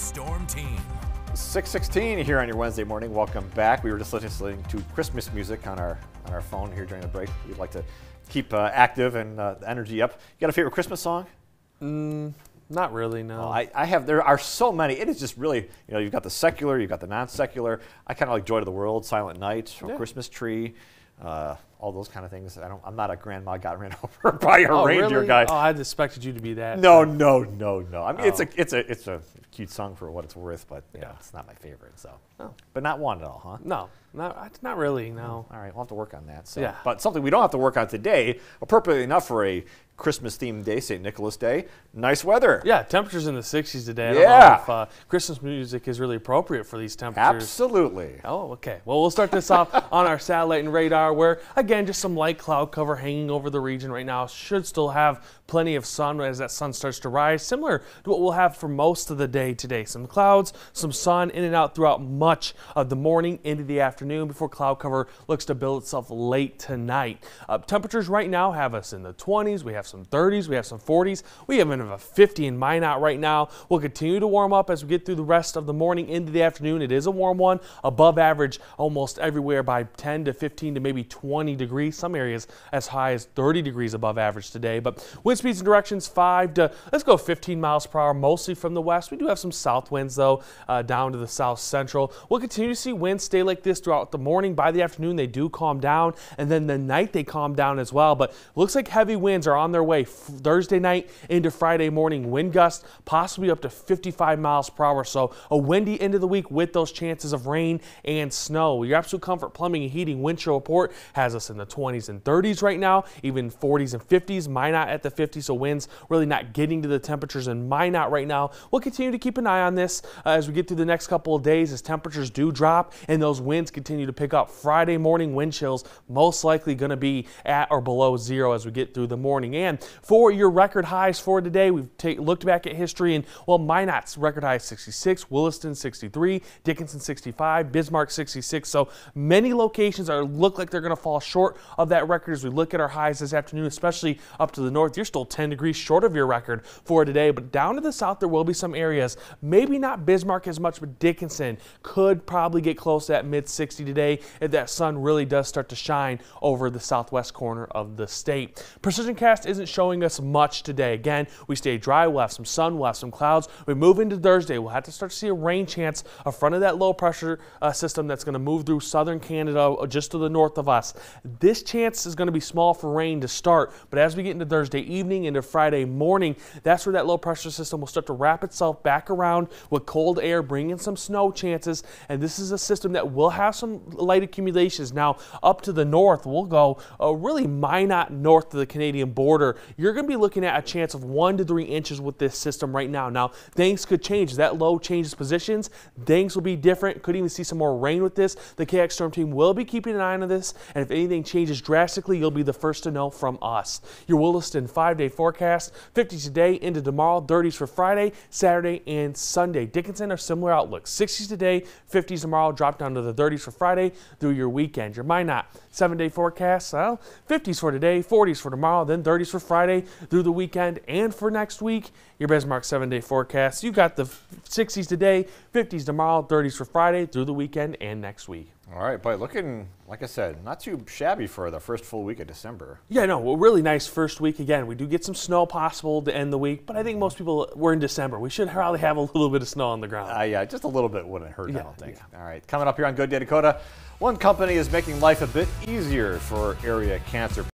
Storm team. 616 here on your Wednesday morning. Welcome back. We were just listening to Christmas music on our on our phone here during the break. We'd like to keep uh, active and uh, energy up. You got a favorite Christmas song? Mm, not really, no. Well, I, I have. There are so many. It is just really, you know, you've got the secular, you've got the non-secular. I kind of like Joy to the World, Silent Night, yeah. Christmas Tree. Uh, all those kind of things. I don't. I'm not a grandma got ran over by a oh, reindeer really? guy. Oh, I expected you to be that. No, no, no, no. I mean, oh. it's a oh. it's a it's a cute song for what it's worth, but yeah, it's not my favorite. So, no. Oh. but not one at all, huh? No, not not really. No. All right, we'll have to work on that. So. Yeah. But something we don't have to work on today, appropriately enough for a Christmas themed day, St. Nicholas Day. Nice weather. Yeah, temperatures in the 60s today. I yeah. If, uh, Christmas music is really appropriate for these temperatures. Absolutely. Oh, okay. Well, we'll start this off on our satellite and radar, where again again, just some light cloud cover hanging over the region right now. Should still have plenty of sun as that sun starts to rise, similar to what we'll have for most of the day today. Some clouds, some sun in and out throughout much of the morning into the afternoon before cloud cover looks to build itself late tonight. Uh, temperatures right now have us in the 20s, we have some 30s, we have some 40s, we even have a 50 in Minot right now. We'll continue to warm up as we get through the rest of the morning into the afternoon. It is a warm one, above average almost everywhere by 10 to 15 to maybe 20 degrees, some areas as high as 30 degrees above average today. But wind speeds and directions 5 to, let's go 15 miles per hour, mostly from the west. We do have some south winds, though, uh, down to the south central. We'll continue to see winds stay like this throughout the morning. By the afternoon, they do calm down, and then the night they calm down as well. But looks like heavy winds are on their way Thursday night into Friday morning. Wind gusts possibly up to 55 miles per hour. So a windy end of the week with those chances of rain and snow. Your absolute comfort plumbing and heating wind chill report has us in the 20s and 30s right now, even 40s and 50s. Minot at the 50s, so winds really not getting to the temperatures in Minot right now. We'll continue to keep an eye on this uh, as we get through the next couple of days as temperatures do drop and those winds continue to pick up. Friday morning wind chills most likely going to be at or below zero as we get through the morning. And for your record highs for today, we've looked back at history and well, Minot's record high 66, Williston 63, Dickinson 65, Bismarck 66. So many locations are look like they're going to fall short short of that record as we look at our highs this afternoon, especially up to the north. You're still 10 degrees short of your record for today, but down to the south, there will be some areas, maybe not Bismarck as much, but Dickinson could probably get close to that mid 60 today if that sun really does start to shine over the southwest corner of the state. Precision Cast isn't showing us much today. Again, we stay dry, we'll have some sun, we'll have some clouds. We move into Thursday, we'll have to start to see a rain chance in front of that low pressure uh, system that's going to move through southern Canada uh, just to the north of us. This chance is going to be small for rain to start, but as we get into Thursday evening into Friday morning, that's where that low pressure system will start to wrap itself back around with cold air, bringing some snow chances. And this is a system that will have some light accumulations. Now, up to the north, we'll go uh, really minot north to the Canadian border. You're going to be looking at a chance of one to three inches with this system right now. Now, things could change. That low changes positions. Things will be different. Could even see some more rain with this. The KX Storm Team will be keeping an eye on this. And if anything anything changes drastically, you'll be the first to know from us. Your Williston five day forecast 50s today into tomorrow, 30s for Friday, Saturday, and Sunday. Dickinson are similar outlooks 60s today, 50s tomorrow, drop down to the 30s for Friday through your weekend. Your Minot seven day forecast well, 50s for today, 40s for tomorrow, then 30s for Friday through the weekend and for next week. Your Bismarck seven day forecast you got the 60s today, 50s tomorrow, 30s for Friday through the weekend and next week. All right, but looking, like I said, not too shabby for the first full week of December. Yeah, no, well, really nice first week again. We do get some snow possible to end the week, but I think most people were in December. We should probably have a little bit of snow on the ground. Uh, yeah, just a little bit wouldn't hurt, yeah, I don't think. Yeah. All right, coming up here on Good Day Dakota, one company is making life a bit easier for area cancer